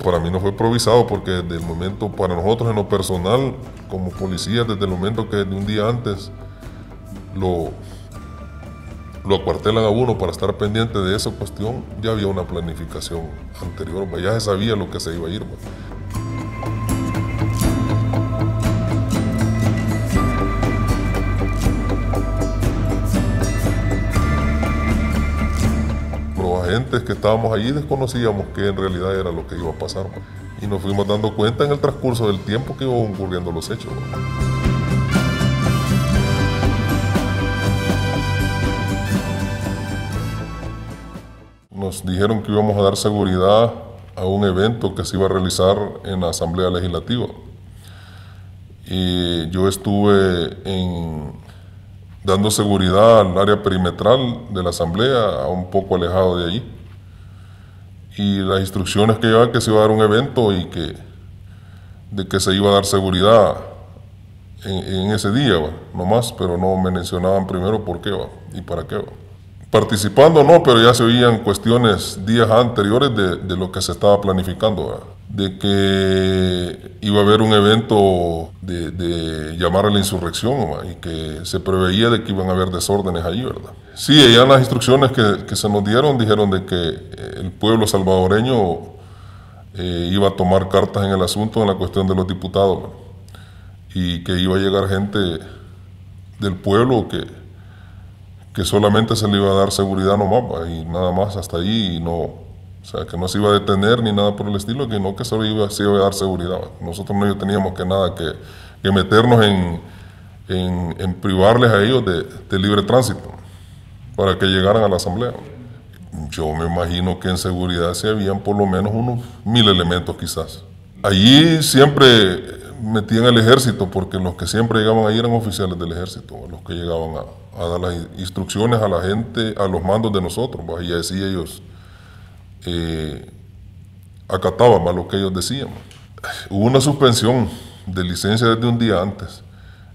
Para mí no fue improvisado porque desde el momento, para nosotros en lo personal, como policías, desde el momento que de un día antes lo, lo acuartelan a uno para estar pendiente de esa cuestión, ya había una planificación anterior, ya se sabía lo que se iba a ir. Pues. que estábamos allí desconocíamos qué en realidad era lo que iba a pasar. Pues. Y nos fuimos dando cuenta en el transcurso del tiempo que iban ocurriendo los hechos. Pues. Nos dijeron que íbamos a dar seguridad a un evento que se iba a realizar en la Asamblea Legislativa. Y yo estuve en dando seguridad al área perimetral de la asamblea, un poco alejado de allí. Y las instrucciones que llevan que se iba a dar un evento y que de que se iba a dar seguridad en, ese día, nomás, pero no me mencionaban primero por qué y para qué. Participando no, pero ya se oían cuestiones días anteriores de lo que se estaba planificando de que iba a haber un evento de, llamar a la insurrección y que se preveía de que iban a haber desórdenes allí. ¿verdad? Sí, allá las instrucciones que, se nos dieron dijeron de que el pueblo salvadoreño eh, iba a tomar cartas en el asunto en la cuestión de los diputados y que iba a llegar gente del pueblo que, que solamente se le iba a dar seguridad nomás y nada más hasta ahí y no o sea, que no se iba a detener ni nada por el estilo, que no que solo iba, se iba a dar seguridad. Nosotros no teníamos que nada que, meternos en, privarles a ellos de, libre tránsito para que llegaran a la asamblea. Yo me imagino que en seguridad se habían por lo menos unos mil elementos quizás. Allí siempre metían el ejército porque los que siempre llegaban ahí eran oficiales del ejército, los que llegaban a, dar las instrucciones a la gente, a los mandos de nosotros, pues, y así ellos eh, acatábamos lo que ellos decían. Hubo una suspensión de licencia desde un día antes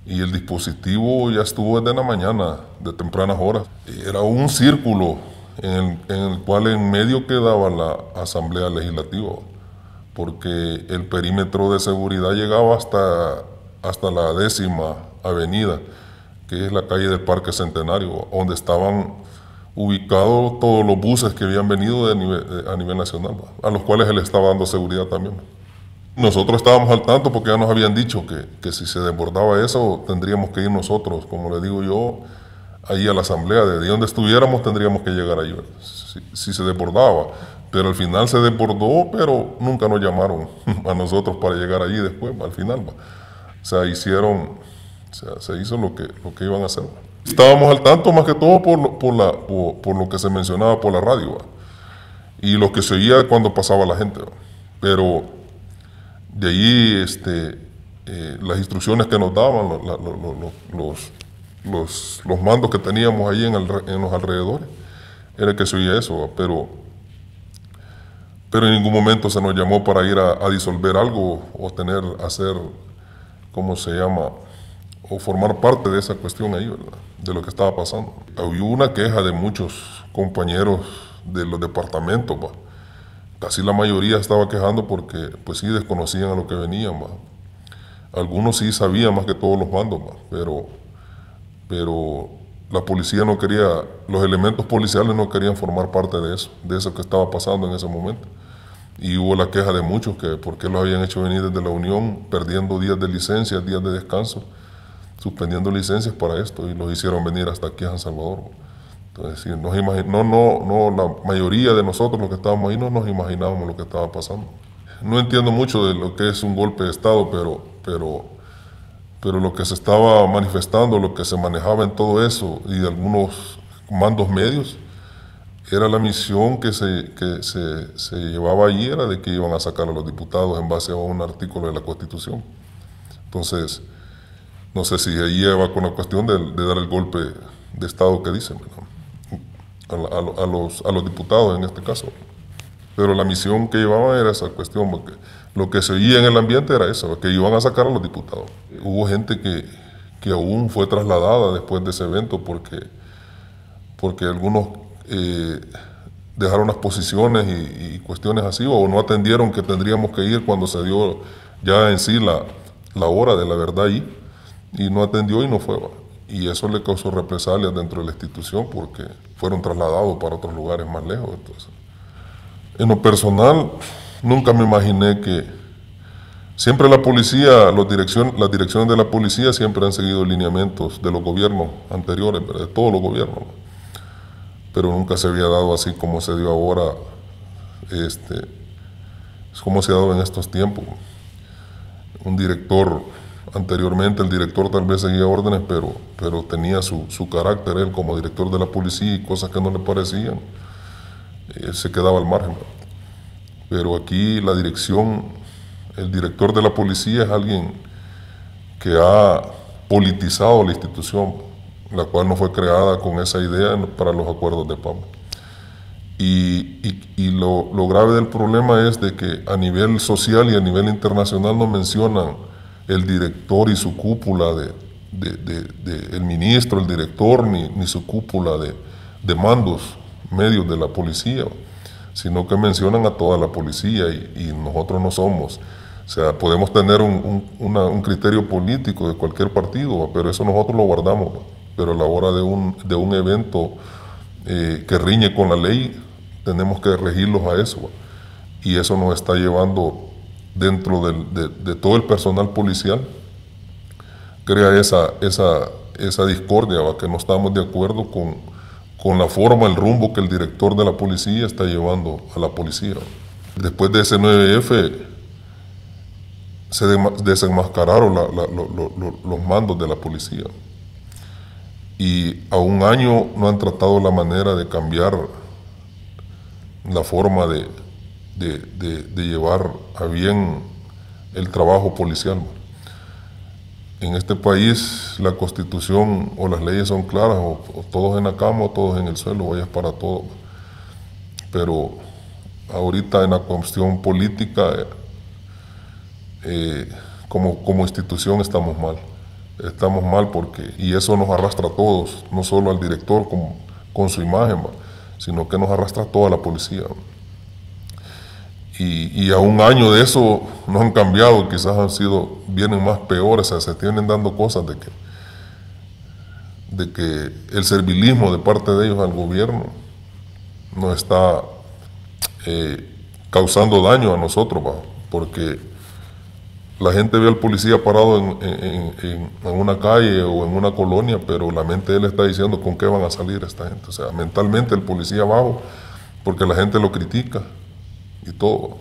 y el dispositivo ya estuvo desde la mañana, de tempranas horas. Era un círculo en el, en el cual en medio quedaba la Asamblea Legislativa, porque el perímetro de seguridad llegaba hasta, hasta la décima avenida, que es la calle del Parque Centenario, donde estaban ubicado todos los buses que habían venido nivel, eh, a nivel nacional, a los cuales él estaba dando seguridad también. Nosotros estábamos al tanto porque ya nos habían dicho que, que, si se desbordaba eso tendríamos que ir nosotros, como le digo yo, ahí a la asamblea, de donde estuviéramos tendríamos que llegar ahí, si, se desbordaba. Pero al final se desbordó, pero nunca nos llamaron a nosotros para llegar allí después, al final. O sea, hicieron, se hizo lo que, lo que iban a hacer estábamos al tanto más que todo por, lo, por, por, lo que se mencionaba por la radio y lo que se oía cuando pasaba la gente. Pero de ahí este, eh, las instrucciones que nos daban los, los, mandos que teníamos ahí en, los alrededores, era que se oía eso, pero, pero en ningún momento se nos llamó para ir a, a disolver algo o tener, hacer, ¿cómo se llama? o formar parte de esa cuestión ahí, De lo que estaba pasando. Hubo una queja de muchos compañeros de los departamentos, Casi la mayoría estaba quejando porque, pues sí, desconocían a lo que venían, Algunos sí sabían más que todos los mandos, Pero, pero la policía no quería, los elementos policiales no querían formar parte de eso, de eso que estaba pasando en ese momento. Y hubo la queja de muchos que por qué los habían hecho venir desde la Unión, perdiendo días de licencia, días de descanso, suspendiendo licencias para esto y los hicieron venir hasta aquí a San Salvador. Entonces, nos no, no, la mayoría de nosotros los que estábamos ahí no nos imaginábamos lo que estaba pasando. No entiendo mucho de lo que es un golpe de Estado, pero, pero, pero lo que se estaba manifestando, lo que se manejaba en todo eso y de algunos mandos medios, era la misión que, se, se, se llevaba allí, era de que iban a sacar a los diputados en base a un artículo de la Constitución. Entonces, no sé si ahí va con la cuestión de, dar el golpe de Estado que dicen, a, los, diputados en este caso. Pero la misión que llevaban era esa cuestión, porque lo que se oía en el ambiente era eso, que iban a sacar a los diputados. Hubo gente que, aún fue trasladada después de ese evento porque, porque algunos eh, dejaron las posiciones y, cuestiones así o no atendieron que tendríamos que ir cuando se dio ya en sí la, la hora de la verdad ahí y no atendió y no fue. Y eso le causó represalias dentro de la institución porque fueron trasladados para otros lugares más lejos. en lo personal, nunca me imaginé que siempre la policía, los dirección las direcciones de la policía siempre han seguido lineamientos de los gobiernos anteriores, de todos los gobiernos. Pero nunca se había dado así como se dio ahora, este, como se ha dado en estos tiempos. Un director Anteriormente el director tal vez seguía órdenes, pero, pero tenía su, su carácter, él como director de la policía y cosas que no le parecían, se quedaba al margen. Pero aquí la dirección, el director de la policía es alguien que ha politizado la institución, la cual no fue creada con esa idea para los acuerdos de PAM Y, y, y lo, lo, grave del problema es de que a nivel social y a nivel internacional no mencionan el director y su cúpula de, el ministro, el director, ni, ni su cúpula de, mandos medios de la policía, sino que mencionan a toda la policía y, nosotros no somos. O sea, podemos tener un, criterio político de cualquier partido, pero eso nosotros lo guardamos. Pero a la hora de un, de un evento eh, que riñe con la ley, tenemos que regirlos a eso. Y eso nos está llevando dentro de, todo el personal policial, crea esa, esa, esa discordia, que no estamos de acuerdo con, la forma, el rumbo que el director de la policía está llevando a la policía. Después de ese 9F se desenmascararon los mandos de la policía. Y a un año no han tratado la manera de cambiar la forma de, de, llevar a bien el trabajo policial. En este país la constitución o las leyes son claras, o, todos en la cama o todos en el suelo, vayas para todo. Pero ahorita en la cuestión política, eh, eh, como, como institución estamos mal. Estamos mal porque, y eso nos arrastra a todos, no solo al director con, con su imagen, sino que nos arrastra a toda la policía y, a un año de eso no han cambiado, quizás han sido, vienen más peores, se tienen dando cosas de que, de que el servilismo de parte de ellos al gobierno no está eh, causando daño a nosotros, porque la gente ve al policía parado en, una calle o en una colonia, pero la mente de él está diciendo con qué van a salir esta gente. O sea, mentalmente el policía abajo, porque la gente lo critica y todo.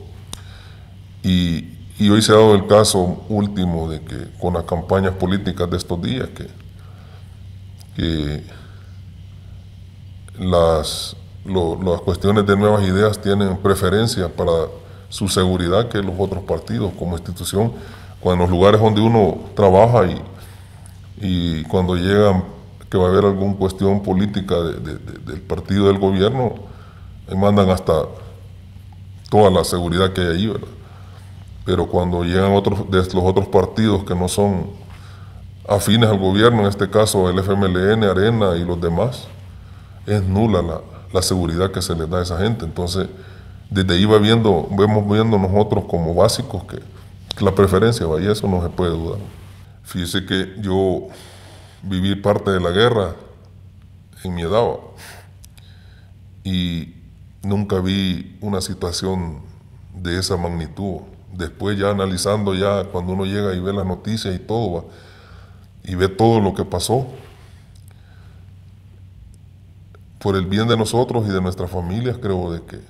Y, hoy se ha dado el caso último de que con las campañas políticas de estos días, que, las, las cuestiones de nuevas ideas tienen preferencia para su seguridad que los otros partidos como institución, cuando en los lugares donde uno trabaja y, y cuando llegan que va a haber alguna cuestión política del partido del gobierno, eh, mandan hasta toda la seguridad que hay ahí, ¿verdad? Pero cuando llegan otros, de los otros partidos que no son afines al gobierno, en este caso el FMLN, Arena y los demás, es nula la, seguridad que se les da a esa gente. Entonces, desde ahí va viendo, vemos viendo nosotros como básicos que, la preferencia va y eso no se puede dudar. Fíjese que yo viví parte de la guerra en mi edad y nunca vi una situación de esa magnitud. Después ya analizando, ya cuando uno llega y ve las noticias y todo, y ve todo lo que pasó, por el bien de nosotros y de nuestras familias, creo de que,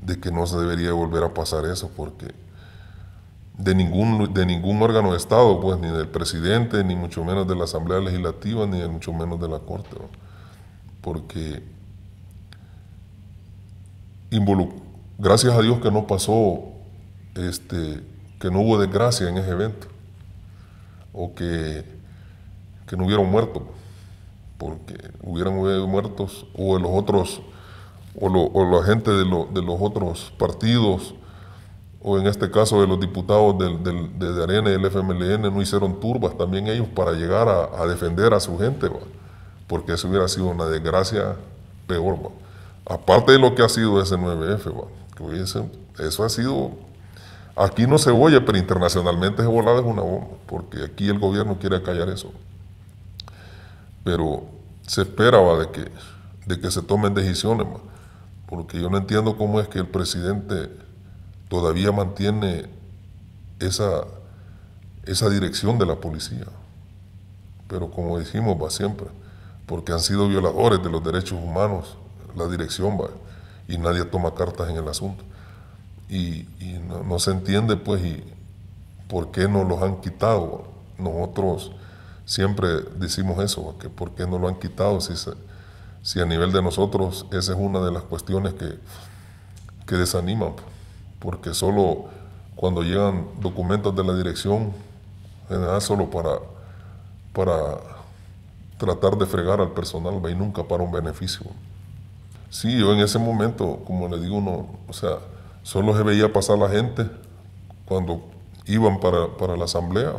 de que no se debería volver a pasar eso, porque de ningún, de ningún órgano de Estado, pues, ni del presidente, ni mucho menos de la Asamblea Legislativa, ni mucho menos de la Corte, porque gracias a Dios que no pasó, este, que no hubo desgracia en ese evento, o que, no hubieran muerto, porque hubieran muertos, o los otros, o, la gente de, los otros partidos, o en este caso de los diputados de, ARENE Arena y del FMLN, no hicieron turbas también ellos para llegar a, defender a su gente, porque eso hubiera sido una desgracia peor aparte de lo que ha sido ese 9F, eso ha sido, aquí no se oye, pero internacionalmente ese volado es una bomba, porque aquí el gobierno quiere callar eso. Pero se esperaba de que, de que se tomen decisiones, porque yo no entiendo cómo es que el presidente todavía mantiene esa, esa dirección de la policía. Pero como dijimos, va siempre, porque han sido violadores de los derechos humanos la dirección, va, y nadie toma cartas en el asunto. Y, no, se entiende, pues, y por qué no los han quitado. Nosotros siempre decimos eso, que por qué no lo han quitado, si, si a nivel de nosotros esa es una de las cuestiones que, que desaniman, pues. porque solo cuando llegan documentos de la dirección, general solo para, para tratar de fregar al personal, ¿va? y nunca para un beneficio. Sí, yo en ese momento, como le digo, uno, o sea, solo se veía pasar la gente cuando iban para, la asamblea.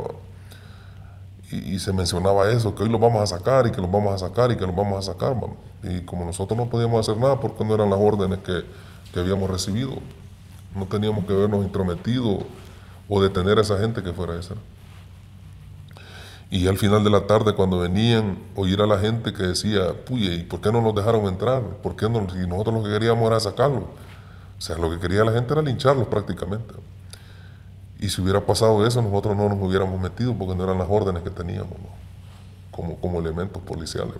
Y, se mencionaba eso, que hoy los vamos a sacar y que los vamos a sacar y que los vamos a sacar. Y como nosotros no podíamos hacer nada porque no eran las órdenes que, que habíamos recibido, no teníamos que vernos intrometidos o detener a esa gente que fuera esa. Y al final de la tarde, cuando venían, oír a la gente que decía, puye, ¿y por qué no nos dejaron entrar? ¿Por qué Y nosotros lo que queríamos era sacarlos. O sea, lo que quería la gente era lincharlos prácticamente. Y si hubiera pasado eso, nosotros no nos hubiéramos metido porque no eran las órdenes que teníamos ¿no? como, como elementos policiales.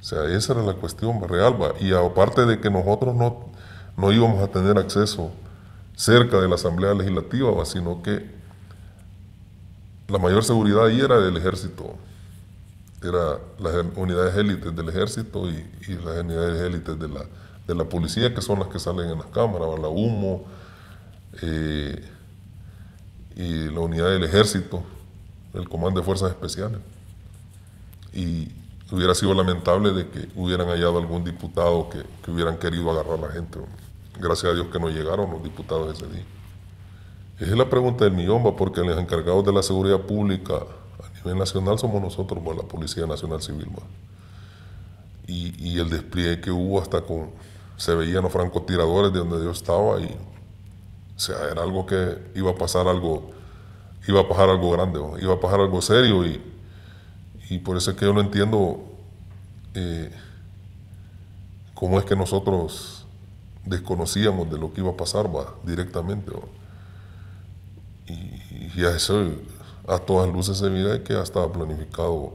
O sea, esa era la cuestión real. ¿va? Y aparte de que nosotros no, no íbamos a tener acceso cerca de la Asamblea Legislativa, sino que la mayor seguridad ahí era del ejército, era las unidades élites del ejército y, las unidades élites de la, de la, policía, que son las que salen en las cámaras, la humo eh, y la unidad del ejército, el comando de fuerzas especiales. Y hubiera sido lamentable de que hubieran hallado algún diputado que, que hubieran querido agarrar a la gente. Gracias a Dios que no llegaron los diputados ese día es la pregunta del millón, porque los encargados de la seguridad pública a nivel nacional somos nosotros, la Policía Nacional Civil. Y, el despliegue que hubo hasta con... Se veían los francotiradores de donde yo estaba y... O sea, era algo que iba a pasar algo... Iba a pasar algo grande, iba a pasar algo serio y... por eso es que yo no entiendo eh, cómo es que nosotros desconocíamos de lo que iba a pasar directamente y, a eso, a todas luces se mira que ya estaba planificado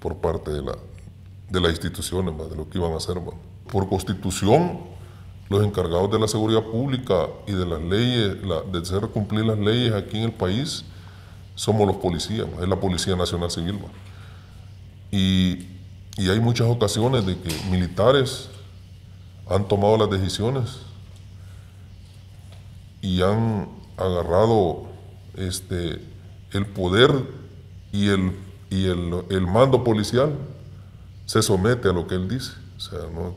por parte de, la, de las instituciones, de lo que iban a hacer. Por constitución, los encargados de la seguridad pública y de las leyes, la, de hacer cumplir las leyes aquí en el país, somos los policías, es la Policía Nacional Civil. Y, y hay muchas ocasiones de que militares han tomado las decisiones y han agarrado este, el poder y, el, y el, mando policial, se somete a lo que él dice. O sea, no,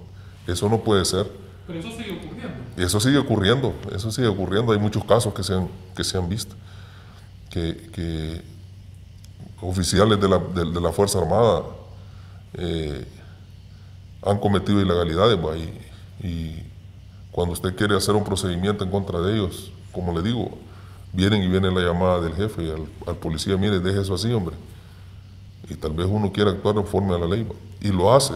eso no puede ser. Pero eso sigue ocurriendo. Eso sigue ocurriendo, eso sigue ocurriendo. Hay muchos casos que se han, que se han visto, que, oficiales de la, Fuerza Armada eh, han cometido ilegalidades. Y, y, cuando usted quiere hacer un procedimiento en contra de ellos, como le digo, vienen y viene la llamada del jefe al, policía, mire, deje eso así, hombre. Y tal vez uno quiera actuar conforme a la ley, y lo hace.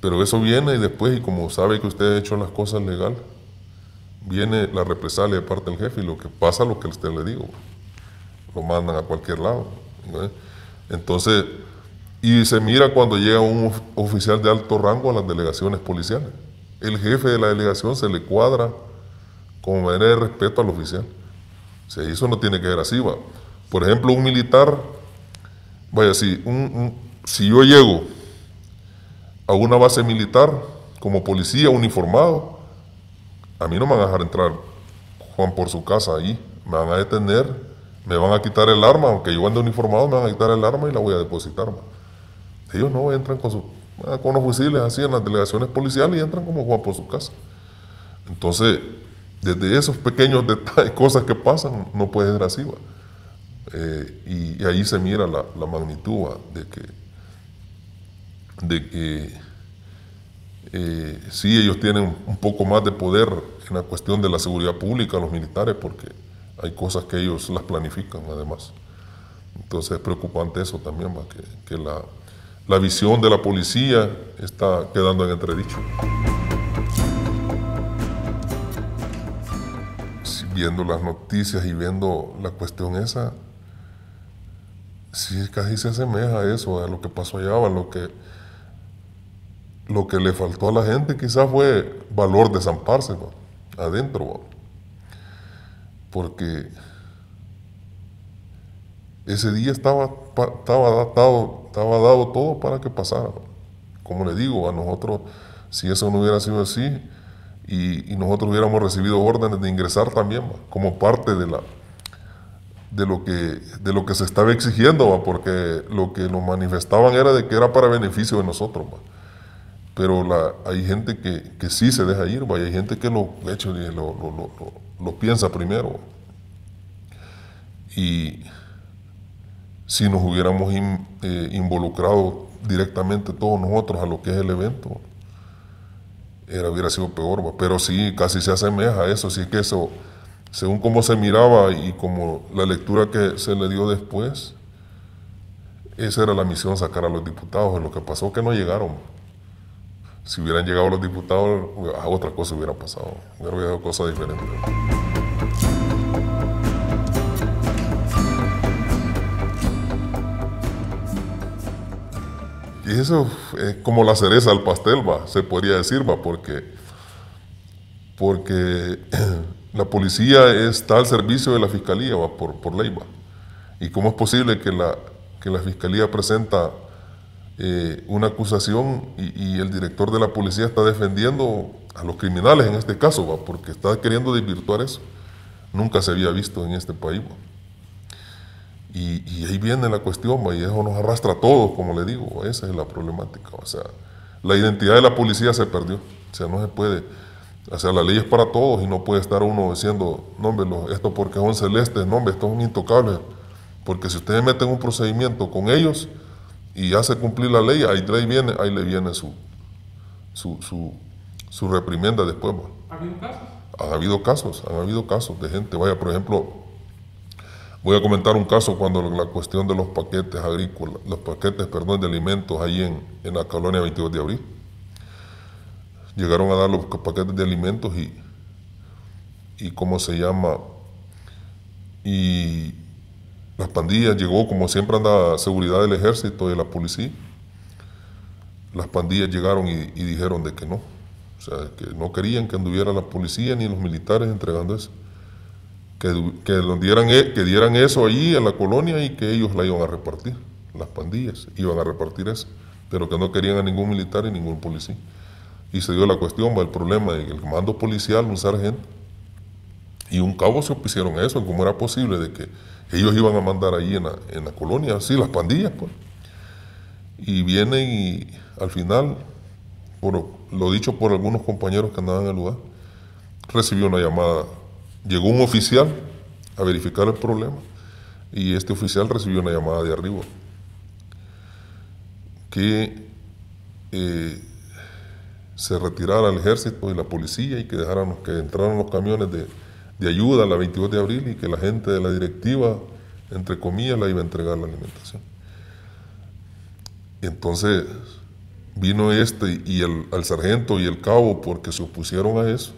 Pero eso viene y después, y como sabe que usted ha hecho las cosas legales, viene la represalia de parte del jefe y lo que pasa, lo que usted le digo, lo mandan a cualquier lado. Entonces, y se mira cuando llega un oficial de alto rango a las delegaciones policiales. El jefe de la delegación se le cuadra como manera de respeto al oficial. O sea, eso no tiene que ser así, Por ejemplo, un militar, vaya, si, un, si yo llego a una base militar como policía uniformado, a mí no me van a dejar entrar Juan por su casa ahí, me van a detener, me van a quitar el arma, aunque yo ande uniformado, me van a quitar el arma y la voy a depositar. Ellos no entran con, su, ah, con los fusiles así en las delegaciones policiales y entran como Juan por su casa. Entonces, desde esos pequeños detalles, cosas que pasan, no puede ser así. Eh, y, ahí se mira la, magnitud de que, de que eh, sí, ellos tienen un poco más de poder en la cuestión de la seguridad pública, los militares, porque hay cosas que ellos las planifican además. Entonces es preocupante eso también, que, la, la visión de la policía está quedando en entredicho. viendo las noticias y viendo la cuestión esa, sí casi se asemeja a eso, a lo que pasó allá, a lo que, lo que le faltó a la gente quizás fue valor de zamparse adentro. Porque ese día estaba, estaba, dado, estaba dado todo para que pasara. Como le digo, a nosotros, si eso no hubiera sido así, y, nosotros hubiéramos recibido órdenes de ingresar también, como parte de, la, de, lo que, de lo que se estaba exigiendo, porque lo que nos manifestaban era de que era para beneficio de nosotros. Pero hay gente que, que, sí se deja ir, hay gente que lo, lo, piensa primero. Y si nos hubiéramos eh, involucrado directamente todos nosotros a lo que es el evento era, hubiera sido peor, pues. pero sí, casi se asemeja a eso, es que eso, según cómo se miraba y como la lectura que se le dio después, esa era la misión, sacar a los diputados, lo que pasó que no llegaron. Si hubieran llegado los diputados, a otra cosa hubiera pasado, hubiera sido cosas diferentes. Y eso es como la cereza al pastel, va, se podría decir, va, porque, porque la policía está al servicio de la fiscalía, va, por, por ley, va. ¿Y cómo es posible que la, la fiscalía presenta eh, una acusación y, el director de la policía está defendiendo a los criminales en este caso, va, porque está queriendo desvirtuar eso? Nunca se había visto en este país. Y, ahí viene la cuestión, y eso nos arrastra a todos, como le digo, esa es la problemática. O sea, la identidad de la policía se perdió, o sea, no se puede. O sea, la ley es para todos y no puede estar uno diciendo, no, hombre, esto porque son celestes, no, hombre, es un intocable, Porque si ustedes meten un procedimiento con ellos y hace cumplir la ley, ahí, viene, ahí le viene su, su, su, su reprimenda después. ¿Ha habido casos? Han habido casos, han habido casos de gente. Vaya, por ejemplo, Voy a comentar un caso cuando la cuestión de los paquetes agrícolas, los paquetes, perdón, de alimentos ahí en, la colonia 22 de abril. Llegaron a dar los paquetes de alimentos y, y cómo se llama, y las pandillas llegó, como siempre anda seguridad del ejército y de la policía, las pandillas llegaron y, dijeron de que no, o sea, que no querían que anduviera la policía ni los militares entregando eso que, lo dieran, e, que dieran eso ahí en la colonia y que ellos la iban a repartir, las pandillas iban a repartir eso, pero que no querían a ningún militar y ningún policía. Y se dio la cuestión, el problema el mando policial, un sargento y un cabo se opusieron a eso, cómo era posible de que ellos iban a mandar ahí en la, colonia, así las pandillas, pues. Y vienen y al final, por, lo dicho por algunos compañeros que andaban en el lugar, recibió una llamada Llegó un oficial a verificar el problema y este oficial recibió una llamada de arriba que eh, se retirara el ejército y la policía y que dejaran que entraran los camiones de, ayuda la 22 de abril y que la gente de la directiva, entre comillas, la iba a entregar la alimentación. Entonces vino este y el, el sargento y el cabo, porque se opusieron a eso,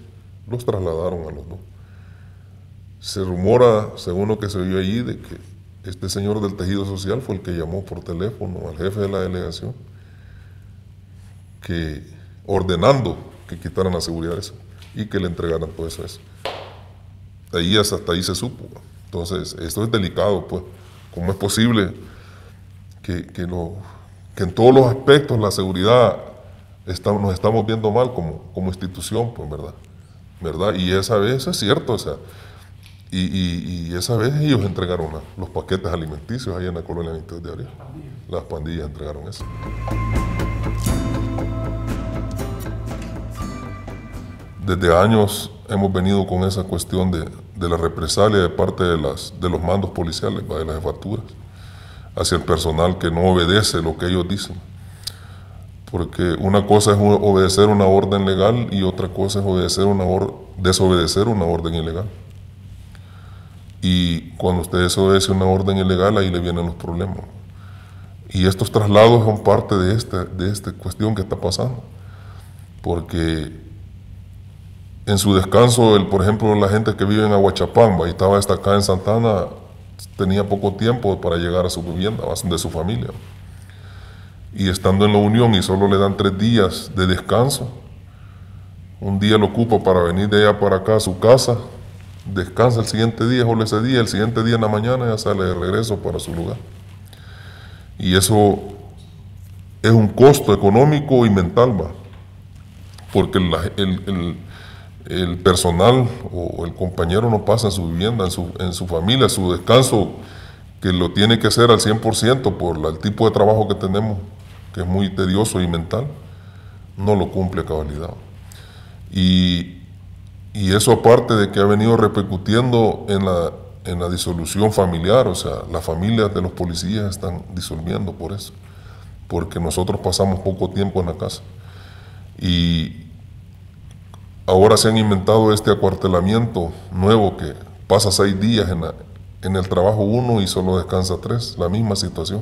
los trasladaron a los dos. Se rumora, según lo que se vio allí, de que este señor del tejido social fue el que llamó por teléfono al jefe de la delegación, que ordenando que quitaran la seguridad eso y que le entregaran todo eso. eso. Ahí hasta, ahí se supo. Entonces, esto es delicado, pues. ¿Cómo es posible que, que, en todos los aspectos la seguridad está, nos estamos viendo mal como, como institución, pues, verdad? ¿Verdad? Y esa vez es cierto, o sea, y, esa vez ellos entregaron los paquetes alimenticios ahí en la colonia 22 de Arias. Las pandillas entregaron eso. Desde años hemos venido con esa cuestión de, la represalia de parte de, los mandos policiales, de las jefaturas, hacia el personal que no obedece lo que ellos dicen. Porque una cosa es obedecer una orden legal y otra cosa es obedecer una desobedecer una orden ilegal. Y cuando usted desobedece una orden ilegal, ahí le vienen los problemas. Y estos traslados son parte de esta, esta cuestión que está pasando. Porque en su descanso, el, por ejemplo, la gente que vive en Aguachapamba y estaba hasta acá en Santana, tenía poco tiempo para llegar a su vivienda, de su familia. Y estando en la Unión y solo le dan tres días de descanso, un día lo ocupa para venir de allá para acá a su casa, descansa el siguiente día, o ese día, el siguiente día en la mañana ya sale de regreso para su lugar. Y eso es un costo económico y mental, va. Porque el, personal o el compañero no pasa en su vivienda, en su, familia, su descanso, que lo tiene que hacer al 100% por el tipo de trabajo que tenemos, que es muy tedioso y mental, no lo cumple a cabalidad. Y y eso aparte de que ha venido repercutiendo en la, en la disolución familiar, o sea, las familias de los policías están disolviendo por eso, porque nosotros pasamos poco tiempo en la casa. Y ahora se han inventado este acuartelamiento nuevo que pasa seis días en, en el trabajo uno y solo descansa tres, la misma situación.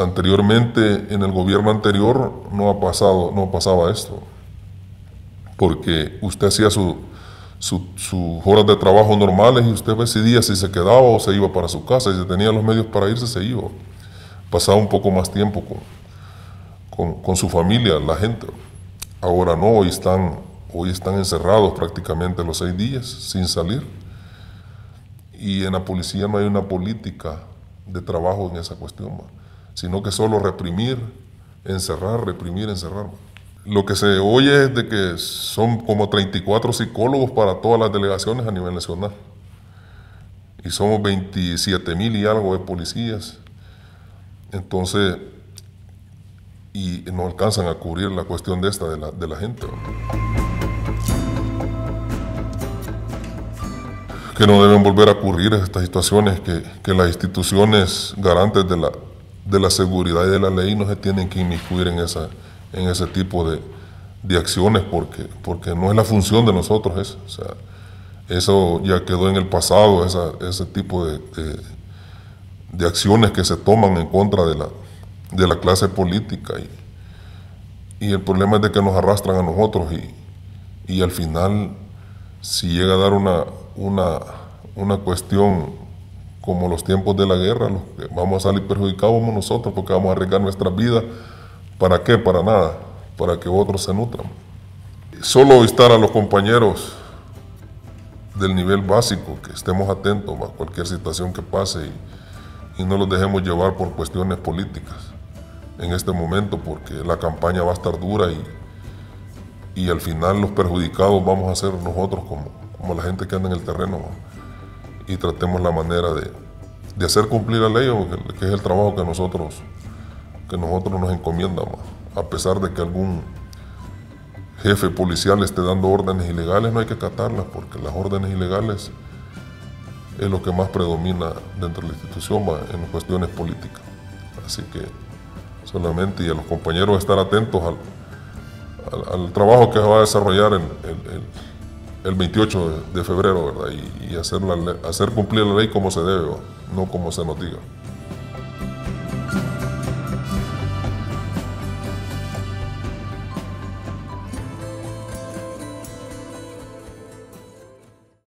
Anteriormente, en el gobierno anterior, no, ha pasado, no pasaba esto porque usted hacía sus horas de trabajo normales y usted decidía si se quedaba o se iba para su casa. Y Si tenía los medios para irse, se iba. Pasaba un poco más tiempo con, con, su familia, la gente. Ahora no, hoy están, hoy están encerrados prácticamente los seis días sin salir. Y en la policía no hay una política de trabajo en esa cuestión, sino que solo reprimir, encerrar, reprimir, encerrar lo que se oye es de que son como 34 psicólogos para todas las delegaciones a nivel nacional. Y somos 27 mil y algo de policías. Entonces, y no alcanzan a cubrir la cuestión de esta de la, gente. Que no deben volver a ocurrir estas situaciones, que, las instituciones garantes de la, de la seguridad y de la ley no se tienen que inmiscuir en esa en ese tipo de, acciones porque, porque no es la función de nosotros eso. eso ya quedó en el pasado, ese tipo de, de, acciones que se toman en contra de la, de la clase política. Y, el problema es de que nos arrastran a nosotros y, al final, si llega a dar una, una, una cuestión como los tiempos de la guerra, los que vamos a salir perjudicados nosotros porque vamos a arriesgar nuestras vidas ¿Para qué? Para nada, para que otros se nutran. Solo estar a los compañeros del nivel básico, que estemos atentos a cualquier situación que pase y, no los dejemos llevar por cuestiones políticas en este momento, porque la campaña va a estar dura y, y al final los perjudicados vamos a ser nosotros como, como la gente que anda en el terreno y tratemos la manera de, de, hacer cumplir la ley, que es el trabajo que nosotros que nosotros nos encomienda, a pesar de que algún jefe policial esté dando órdenes ilegales, no hay que acatarlas, porque las órdenes ilegales es lo que más predomina dentro de la institución en cuestiones políticas. Así que solamente y a los compañeros estar atentos al, trabajo que se va a desarrollar el, 28 de, febrero, ¿verdad? Y, hacer, la, hacer cumplir la ley como se debe, no como se nos diga.